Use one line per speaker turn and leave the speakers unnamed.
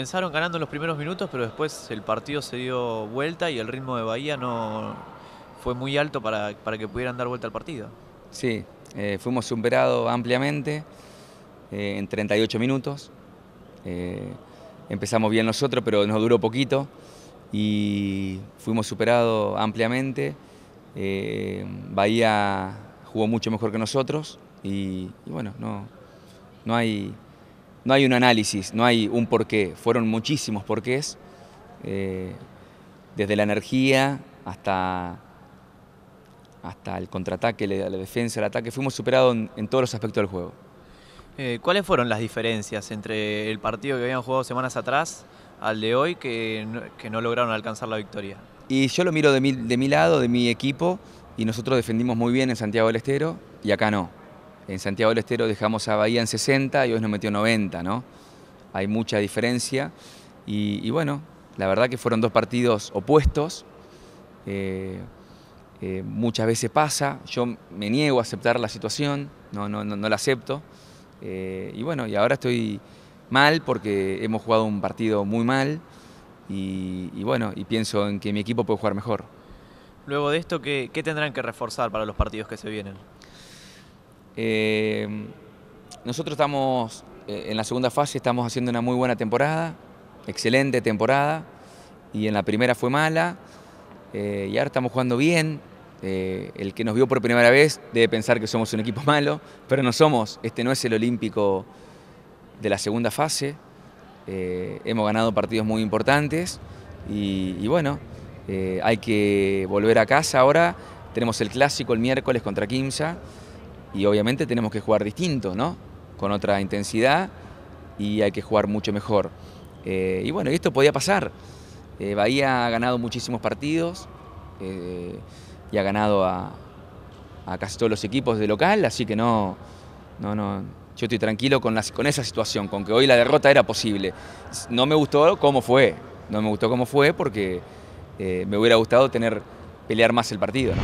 comenzaron ganando los primeros minutos, pero después el partido se dio vuelta y el ritmo de Bahía no fue muy alto para, que pudieran dar vuelta al partido.
Sí, eh, fuimos superados ampliamente eh, en 38 minutos. Eh, empezamos bien nosotros, pero nos duró poquito y fuimos superados ampliamente. Bahía jugó mucho mejor que nosotros y, bueno, no, no hay no hay un análisis, no hay un porqué, fueron muchísimos porqués, eh, desde la energía hasta, hasta el contraataque, la, defensa, el ataque, fuimos superados en, todos los aspectos del juego.
Eh, ¿Cuáles fueron las diferencias entre el partido que habían jugado semanas atrás al de hoy que no, lograron alcanzar la victoria?
Y yo lo miro de de mi lado, de mi equipo, y nosotros defendimos muy bien en Santiago del Estero y acá no. En Santiago del Estero dejamos a Bahía en 60 y hoy nos metió 90, ¿no? Hay mucha diferencia y, bueno, la verdad que fueron dos partidos opuestos. Eh, eh, muchas veces pasa, yo me niego a aceptar la situación, no, no, no, la acepto. Eh, y bueno, y ahora estoy mal porque hemos jugado un partido muy mal y, bueno, y pienso en que mi equipo puede jugar mejor.
Luego de esto, ¿qué tendrán que reforzar para los partidos que se vienen?
Em, nosotros estamos eh, en la segunda fase, estamos haciendo una muy buena temporada, excelente temporada, y en la primera fue mala, eh, y ahora estamos jugando bien. Eh, el que nos vio por primera vez debe pensar que somos un equipo malo, pero no somos, este no es el olímpico de la segunda fase, hemos ganado partidos muy importantes y, bueno, hay que volver a casa ahora, tenemos el clásico el miércoles contra Kimsa y obviamente tenemos que jugar distinto, ¿no? Con otra intensidad y hay que jugar mucho mejor. Eh, y bueno, esto podía pasar. Eh, Bahía ha ganado muchísimos partidos eh, y ha ganado a, casi todos los equipos de local, así que no, no, no. Yo estoy tranquilo con, con esa situación, con que hoy la derrota era posible. No me gustó cómo fue, no me gustó cómo fue porque me hubiera gustado tener pelear más el partido.